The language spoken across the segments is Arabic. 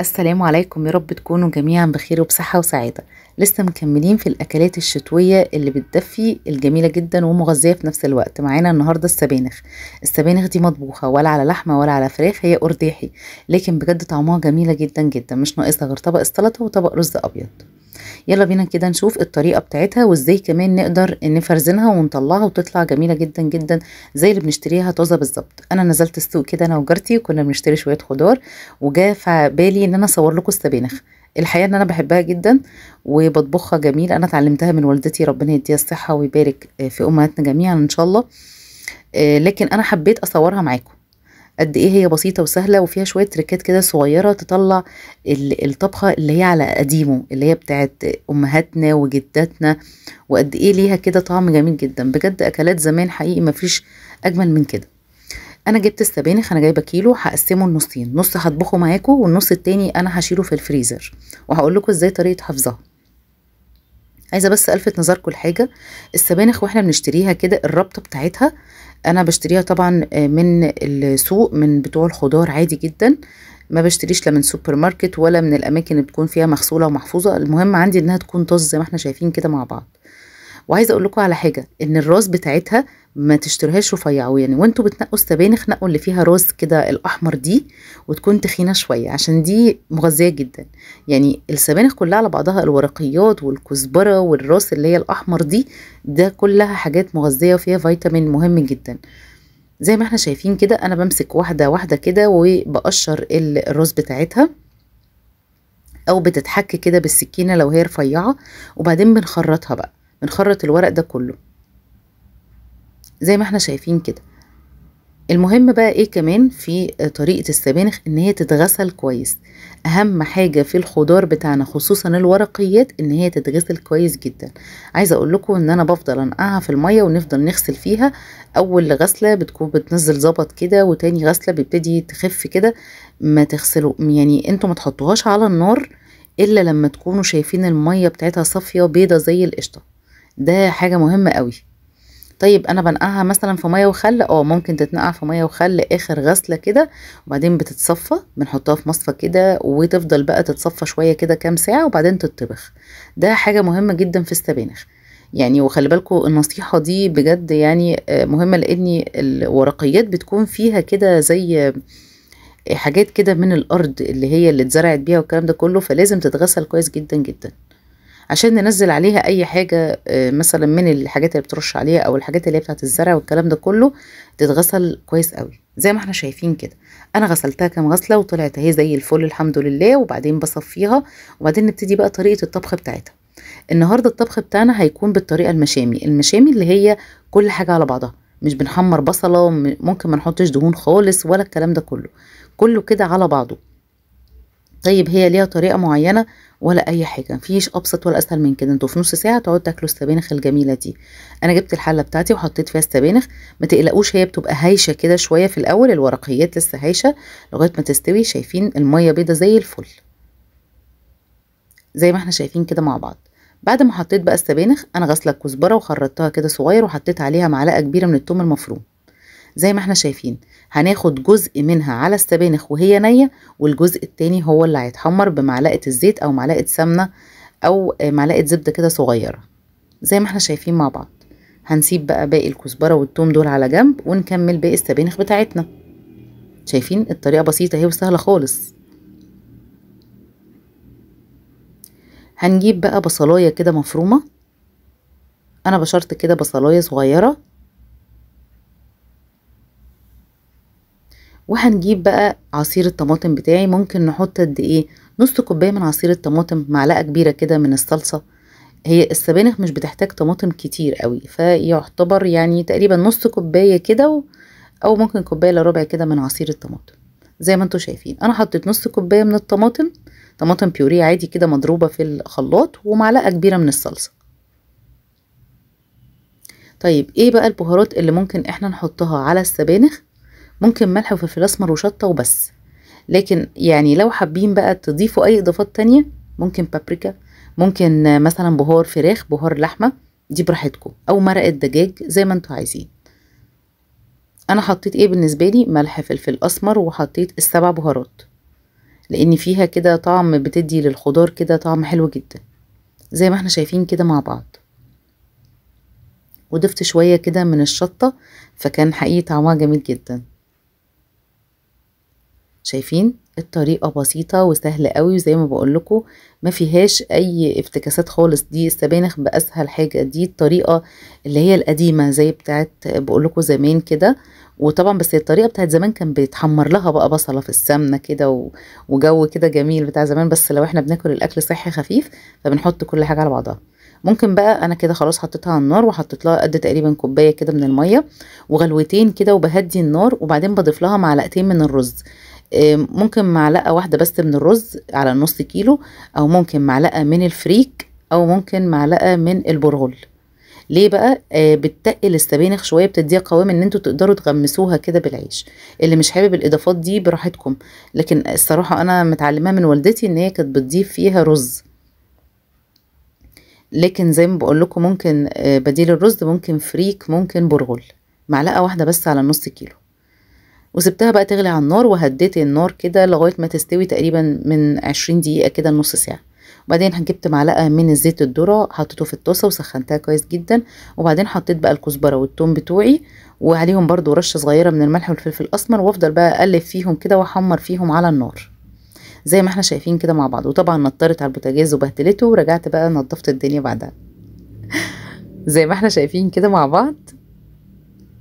السلام عليكم يا رب تكونوا جميعا بخير وبصحة وسعادة لسه مكملين في الأكلات الشتوية اللي بتدفي الجميلة جدا ومغذية في نفس الوقت معانا النهاردة السبانخ السبانخ دي مطبوخة ولا على لحمة ولا على فراخ هي أرداحي لكن بجد طعمها جميلة جدا جدا مش ناقصها غير طبق السلطة وطبق رز أبيض يلا بينا كده نشوف الطريقة بتاعتها وازاي كمان نقدر نفرزنها ونطلعها وتطلع جميلة جدا جدا زي اللي بنشتريها طازة بالظبط انا نزلت السوق كده انا وجارتي وكنا بنشتري شوية خضار وجا في بالي ان انا اصور لكم السبانخ الحقيقه ان انا بحبها جدا وبطبخها جميل انا اتعلمتها من والدتي ربنا يديها الصحه ويبارك في امهاتنا جميعا ان شاء الله آه، لكن انا حبيت اصورها معاكم قد ايه هي بسيطه وسهله وفيها شويه تريكات كده صغيره تطلع الطبخه اللي هي على قديمه اللي هي بتاعت امهاتنا وجداتنا وقد ايه ليها كده طعم جميل جدا بجد اكلات زمان حقيقي مفيش اجمل من كده انا جبت السبانخ انا جايبه كيلو هقسمه لنصين نص هطبخه معاكم والنص التاني انا هشيله في الفريزر وهقول لكم ازاي طريقه حفظها عايزه بس الفت نظركم لحاجه السبانخ واحنا بنشتريها كده الرابطه بتاعتها انا بشتريها طبعا آه، من السوق من بتوع الخضار عادي جدا ما بشتريش لا من سوبر ماركت ولا من الاماكن اللي بتكون فيها مغسوله ومحفوظه المهم عندي انها تكون طز زي ما احنا شايفين كده مع بعض وعايزه اقول لكم على حاجه ان الراس بتاعتها ما تشتريهاش رفيعه يعني وانتوا بتنقوا السبانخ نقوا اللي فيها راس كده الاحمر دي وتكون تخينه شويه عشان دي مغذيه جدا يعني السبانخ كلها على بعضها الورقيات والكزبره والراس اللي هي الاحمر دي ده كلها حاجات مغذيه وفيها فيتامين مهم جدا زي ما احنا شايفين كده انا بمسك واحده واحده كده وبقشر الراس بتاعتها او بتتحك كده بالسكينه لو هي رفيعه وبعدين بنخرطها بقى بنخرط الورق ده كله زي ما احنا شايفين كده المهم بقى ايه كمان في طريقة السبانخ ان هي تتغسل كويس اهم حاجة في الخضار بتاعنا خصوصا الورقيات ان هي تتغسل كويس جدا عايزة اقول لكم ان انا بفضل انقعها في المية ونفضل نغسل فيها اول غسلة بتكون بتنزل زبط كده وتاني غسلة بيبتدي تخف كده ما تغسلوا يعني انتوا ما تحطوهاش على النار الا لما تكونوا شايفين المية بتاعتها صافية بيضة زي القشطة ده حاجة مهمة قوي طيب انا بنقعها مثلا في ميه وخل اه ممكن تتنقع في ميه وخل اخر غسله كده وبعدين بتتصفى بنحطها في مصفى كده وتفضل بقى تتصفى شويه كده كام ساعه وبعدين تطبخ ده حاجه مهمه جدا في السبانخ يعني وخلي بالكم النصيحة دي بجد يعني آه، مهمة لأن الورقيات بتكون فيها كده زي آه، حاجات كده من الأرض اللي هي اللي اتزرعت بيها والكلام ده كله فلازم تتغسل كويس جدا جدا عشان ننزل عليها اي حاجة آه، مثلا من الحاجات اللي بترش عليها او الحاجات اللي هي بتاعت الزرع والكلام ده كله تتغسل كويس قوي زي ما احنا شايفين كده انا غسلتها كام غسلة وطلعت اهي زي الفل الحمد لله وبعدين بصفيها وبعدين نبتدي بقى طريقة الطبخ بتاعتها النهاردة الطبخ بتاعنا هيكون بالطريقة المشامي المشامي اللي هي كل حاجة على بعضها مش بنحمر بصلة ممكن ما نحطش دهون خالص ولا الكلام ده كله كله كده على بعضه طيب هي ليها طريقه معينه ولا اي حاجه مفيش ابسط ولا اسهل من كده انتوا في نص ساعه تقعدوا تاكلوا السبانخ الجميله دي انا جبت الحله بتاعتي وحطيت فيها السبانخ ما تقلقوش هي بتبقى هايشه كده شويه في الاول الورقيات لسه هايشه لغايه ما تستوي شايفين الميه بيضه زي الفل زي ما احنا شايفين كده مع بعض بعد ما حطيت بقى السبانخ انا غسله الكزبره وخرطتها كده صغير وحطيت عليها معلقه كبيره من الثوم المفروم زي ما احنا شايفين هناخد جزء منها على السبانخ وهي نية والجزء التاني هو اللي هيتحمر بمعلقة الزيت او معلقة سمنة او معلقة زبدة كده صغيرة زي ما احنا شايفين مع بعض هنسيب بقى باقي الكزبرة والثوم دول على جنب ونكمل باقي السبانخ بتاعتنا شايفين الطريقة بسيطة اهي وسهلة خالص هنجيب بقى بصلاية كده مفرومة انا بشرت كده بصلاية صغيرة وهنجيب بقى عصير الطماطم بتاعي ممكن نحط قد ايه نص كوبايه من عصير الطماطم معلقه كبيره كده من الصلصه هي السبانخ مش بتحتاج طماطم كتير قوي فيعتبر يعني تقريبا نص كوبايه كده او ممكن كوبايه الا ربع كده من عصير الطماطم زي ما انتم شايفين انا حطيت نص كوبايه من الطماطم طماطم بيوريه عادي كده مضروبه في الخلاط ومعلقه كبيره من الصلصه طيب ايه بقى البهارات اللي ممكن احنا نحطها على السبانخ ممكن ملح وفلفل اسمر وشطه وبس لكن يعني لو حابين بقى تضيفوا اي اضافات تانية ممكن بابريكا ممكن مثلا بهار فراخ بهار لحمه دي براحتكم او مرقه دجاج زي ما انتوا عايزين انا حطيت ايه بالنسبه لي ملح فلفل اسمر وحطيت السبع بهارات لان فيها كده طعم بتدي للخضار كده طعم حلو جدا زي ما احنا شايفين كده مع بعض وضفت شويه كده من الشطه فكان حقيقي طعمها جميل جدا شايفين الطريقة بسيطة وسهلة قوي وزي ما بقول لكم ما فيهاش اي افتكاسات خالص دي السبانخ باسهل حاجة دي الطريقة اللي هي القديمة زي بتاعت بقول لكم زمان كده وطبعا بس الطريقة بتاعت زمان كان بيتحمر لها بقى بصلة في السمنة كده وجو كده جميل بتاع زمان بس لو احنا بناكل الاكل صحي خفيف فبنحط كل حاجة على بعضها ممكن بقى انا كده خلاص حطيتها على النار وحطيت لها قد تقريبا كوبايه كده من الميه وغلوتين كده وبهدي النار وبعدين بضيف لها معلقتين من الرز ممكن معلقه واحده بس من الرز على نص كيلو او ممكن معلقه من الفريك او ممكن معلقه من البرغل ليه بقى آه السبانخ شويه بتديها قوام ان انتوا تقدروا تغمسوها كده بالعيش اللي مش حابب الاضافات دي براحتكم لكن الصراحه انا متعلمه من والدتي ان هي كانت بتضيف فيها رز لكن زي ما بقول لكم ممكن آه، بديل الرز ممكن فريك ممكن برغل معلقه واحده بس على نص كيلو وسبتها بقى تغلي على النار وهديت النار كده لغايه ما تستوي تقريبا من عشرين دقيقه كده نص ساعه وبعدين جبت معلقه من الزيت الذره حطيته في الطاسه وسخنتها كويس جدا وبعدين حطيت بقى الكزبره والتوم بتوعي وعليهم برضو رشه صغيره من الملح والفلفل الاسمر وافضل بقى اقلب فيهم كده واحمر فيهم على النار زي ما احنا شايفين كده مع بعض وطبعا نطرت على البوتاجاز وبهدلته ورجعت بقى نضفت الدنيا بعدها زي ما احنا شايفين كده مع بعض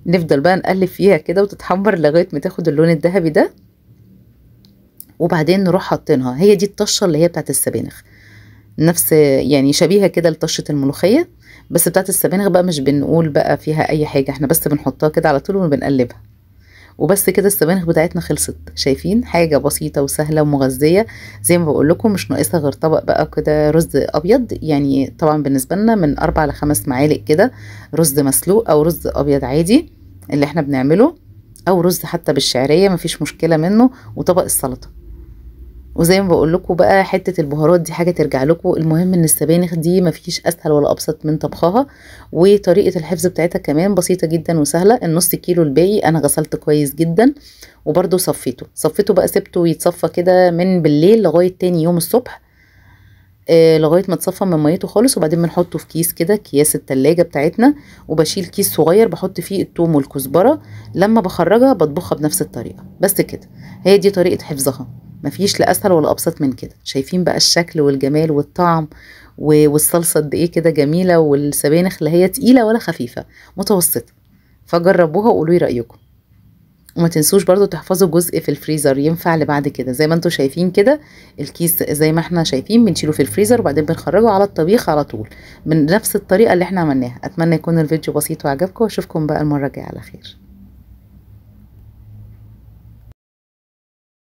نفضل بقى نقلب فيها كده وتتحمر لغايه ما تاخد اللون الذهبي ده وبعدين نروح حاطينها هي دي الطشه اللي هي بتاعت السبانخ نفس يعني شبيهه كده لطشه الملوخيه بس بتاعت السبانخ بقى مش بنقول بقى فيها اي حاجه احنا بس بنحطها كده على طول وبنقلبها وبس كده السبانخ بتاعتنا خلصت شايفين حاجة بسيطة وسهلة ومغذية زي ما بقول لكم مش ناقصة غير طبق بقى كده رز أبيض يعني طبعا بالنسبة لنا من أربع لخمس معالق كده رز مسلوق أو رز أبيض عادي اللي احنا بنعمله أو رز حتى بالشعرية مفيش مشكلة منه وطبق السلطة وزي ما بقول لكم بقى حته البهارات دي حاجه ترجع لكم المهم ان السبانخ دي مفيش اسهل ولا ابسط من طبخها وطريقه الحفظ بتاعتها كمان بسيطه جدا وسهله النص كيلو الباقي انا غسلت كويس جدا وبرده صفيته صفيته بقى سبته يتصفى كده من بالليل لغايه تاني يوم الصبح آه لغايه ما اتصفى من ميته خالص وبعدين بنحطه في كيس كده كياس التلاجة بتاعتنا وبشيل كيس صغير بحط فيه التوم والكزبره لما بخرجها بطبخها بنفس الطريقه بس كده هي دي طريقه حفظها مفيش لا اسهل ولا ابسط من كده شايفين بقى الشكل والجمال والطعم والصلصه قد ايه كده جميله والسبانخ لا هي تقيله ولا خفيفه متوسطه فجربوها وقولوا لي رايكم وما تنسوش برضو تحفظوا جزء في الفريزر ينفع لبعد كده زي ما انتم شايفين كده الكيس زي ما احنا شايفين بنشيله في الفريزر وبعدين بنخرجه على الطبيخ على طول من نفس الطريقه اللي احنا عملناها اتمنى يكون الفيديو بسيط وعجبكم واشوفكم بقى المره الجايه على خير